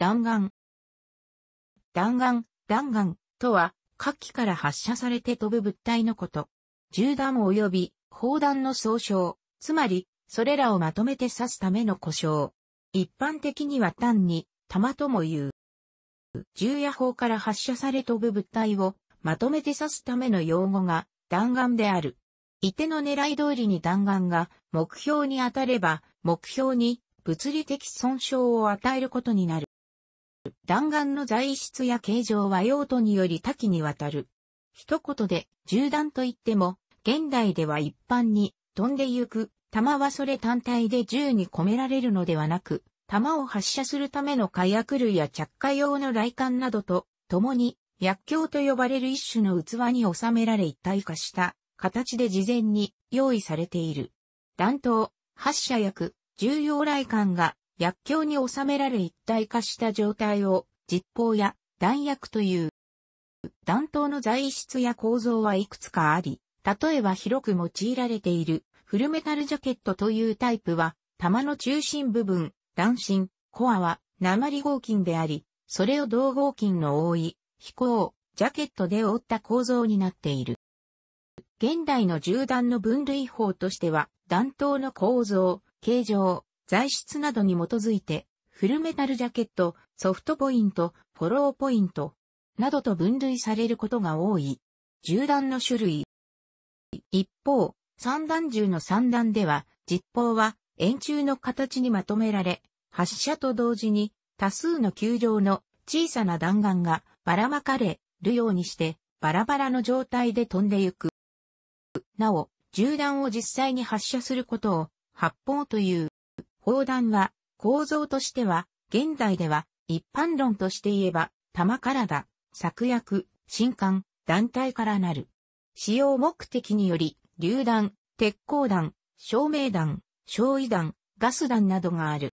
弾丸。弾丸、弾丸とは、火器から発射されて飛ぶ物体のこと。銃弾及び砲弾の総称、つまり、それらをまとめて指すための故障。一般的には単に、弾とも言う。銃や砲から発射され飛ぶ物体をまとめて指すための用語が弾丸である。射手の狙い通りに弾丸が目標に当たれば目標に物理的損傷を与えることになる。弾丸の材質や形状は用途により多岐にわたる。一言で、銃弾といっても、現代では一般に、飛んでゆく、弾はそれ単体で銃に込められるのではなく、弾を発射するための火薬類や着火用の雷管などと、共に、薬莢と呼ばれる一種の器に収められ一体化した形で事前に用意されている。弾頭、発射薬、重要雷管が薬莢に収められ一体化した状態を、実行や弾薬という。弾頭の材質や構造はいくつかあり、例えば広く用いられているフルメタルジャケットというタイプは、弾の中心部分、弾心、コアは鉛合金であり、それを銅合金の多い飛行、ジャケットで覆った構造になっている。現代の銃弾の分類法としては、弾頭の構造、形状、材質などに基づいて、フルメタルジャケット、ソフトポイント、フォローポイント、などと分類されることが多い。銃弾の種類。一方、散弾銃の三段では、実砲は円柱の形にまとめられ、発射と同時に多数の球状の小さな弾丸がばらまかれるようにしてバラバラの状態で飛んでゆく。なお、銃弾を実際に発射することを発砲という。砲弾は、構造としては、現代では、一般論として言えば、弾からだ、策略、新艦、団体からなる。使用目的により、榴弾、鉄鋼弾、照明弾、焼夷弾、ガス弾などがある。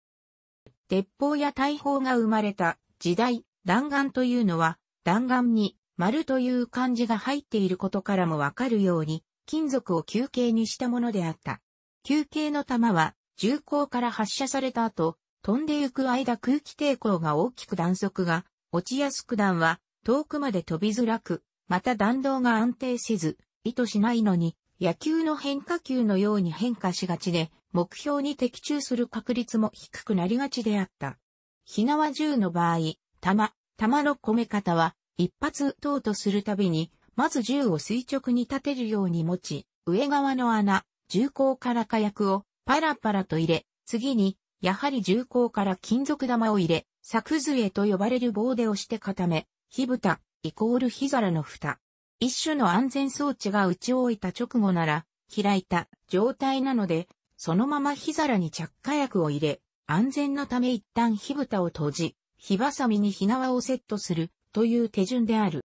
鉄砲や大砲が生まれた時代、弾丸というのは、弾丸に丸という漢字が入っていることからもわかるように、金属を球形にしたものであった。球形の弾は銃口から発射された後、飛んでゆく間空気抵抗が大きく弾速が落ちやすく弾は遠くまで飛びづらく、また弾道が安定せず、意図しないのに野球の変化球のように変化しがちで、目標に的中する確率も低くなりがちであった。ひなわ銃の場合、弾、弾の込め方は、一発撃とうとするたびに、まず銃を垂直に立てるように持ち、上側の穴、銃口から火薬をパラパラと入れ、次に、やはり重厚から金属玉を入れ、作杖と呼ばれる棒で押して固め、火蓋、イコール火皿の蓋。一種の安全装置が打ち終えた直後なら、開いた状態なので、そのまま火皿に着火薬を入れ、安全のため一旦火蓋を閉じ、火ばさみに火縄をセットするという手順である。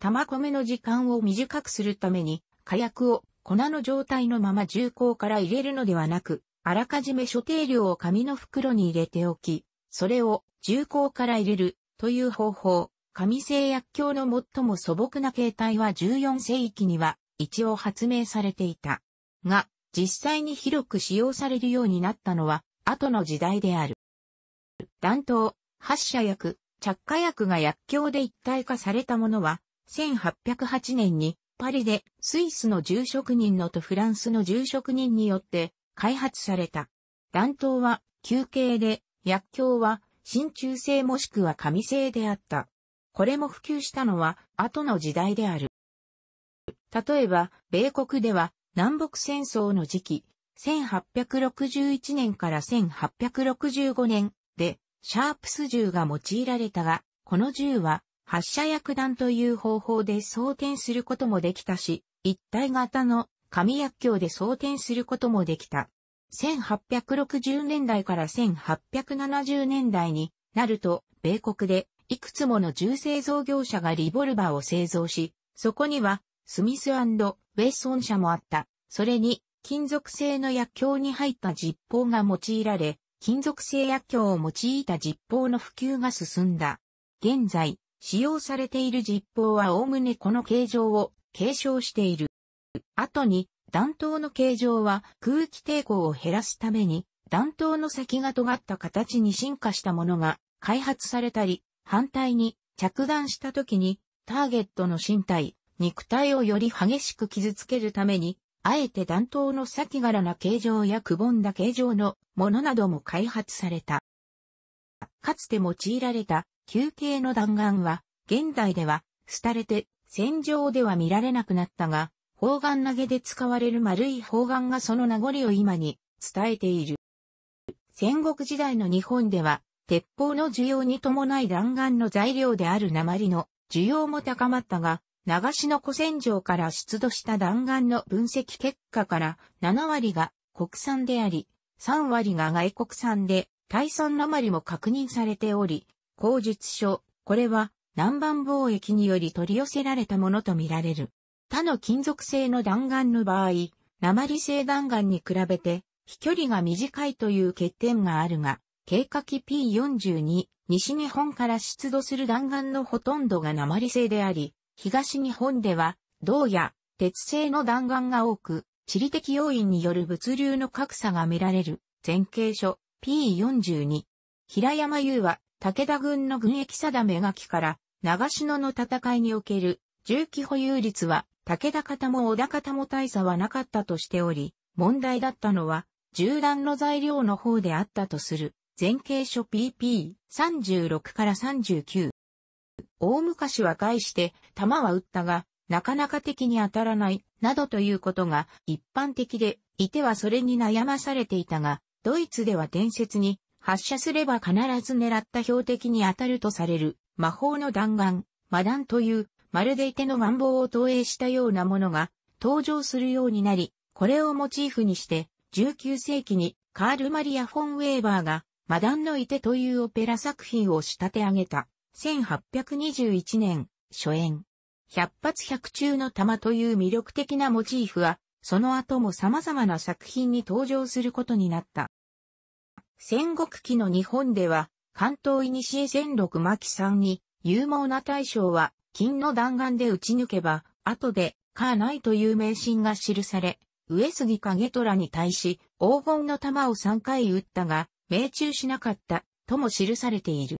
玉込めの時間を短くするために火薬を粉の状態のまま重厚から入れるのではなく、あらかじめ所定量を紙の袋に入れておき、それを重厚から入れるという方法。紙製薬鏡の最も素朴な形態は14世紀には一応発明されていた。が、実際に広く使用されるようになったのは後の時代である。弾頭、発射薬、着火薬が薬鏡で一体化されたものは、1808年にパリでスイスの住職人のとフランスの住職人によって開発された。弾頭は休憩で、薬莢は真鍮製もしくは紙製であった。これも普及したのは後の時代である。例えば、米国では南北戦争の時期、1861年から1865年でシャープス銃が用いられたが、この銃は発射薬弾という方法で装填することもできたし、一体型の紙薬莢で装填することもできた。1860年代から1870年代になると、米国でいくつもの銃製造業者がリボルバーを製造し、そこにはスミスウェッソン社もあった。それに金属製の薬莢に入った実砲が用いられ、金属製薬莢を用いた実砲の普及が進んだ。現在、使用されている実砲はおおむねこの形状を継承している。後に、弾頭の形状は空気抵抗を減らすために、弾頭の先が尖った形に進化したものが開発されたり、反対に着弾した時にターゲットの身体、肉体をより激しく傷つけるために、あえて弾頭の先柄な形状やくぼんだ形状のものなども開発された。かつて用いられた球形の弾丸は、現代では、廃れて、戦場では見られなくなったが、砲丸投げで使われる丸い砲丸がその名残を今に伝えている。戦国時代の日本では、鉄砲の需要に伴い弾丸の材料である鉛の需要も高まったが、流しの古戦場から出土した弾丸の分析結果から7割が国産であり、3割が外国産で、対産鉛も確認されており、口述書、これは南蛮貿易により取り寄せられたものとみられる。他の金属製の弾丸の場合、鉛製弾丸に比べて飛距離が短いという欠点があるが、軽火器 P42、西日本から出土する弾丸のほとんどが鉛製であり、東日本では銅や鉄製の弾丸が多く、地理的要因による物流の格差が見られる前傾書 P42。平山優は武田軍の軍役定め書きから、長篠の戦いにおける重機保有率は、武田方も小田方も大差はなかったとしており、問題だったのは、銃弾の材料の方であったとする、前傾書 PP36 から39。大昔は返して、弾は撃ったが、なかなか敵に当たらない、などということが一般的で、いてはそれに悩まされていたが、ドイツでは伝説に、発射すれば必ず狙った標的に当たるとされる魔法の弾丸、魔弾という、まるで手の願望を投影したようなものが登場するようになり、これをモチーフにして、19世紀にカール・マリア・フォン・ウェーバーが、マダンのいてというオペラ作品を仕立て上げた。1821年、初演。百発百中の玉という魅力的なモチーフは、その後も様々な作品に登場することになった。戦国期の日本では、関東いにし戦六巻さんに、勇猛な大将は、金の弾丸で撃ち抜けば、後で、カーナイという名神が記され、上杉影虎に対し、黄金の弾を3回撃ったが、命中しなかった、とも記されている。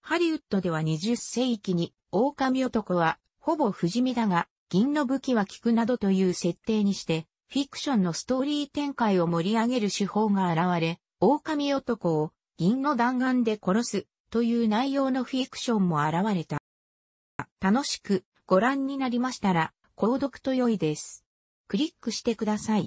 ハリウッドでは20世紀に、狼男は、ほぼ不死身だが、銀の武器は効くなどという設定にして、フィクションのストーリー展開を盛り上げる手法が現れ、狼男を銀の弾丸で殺すという内容のフィクションも現れた。楽しくご覧になりましたら、購読と良いです。クリックしてください。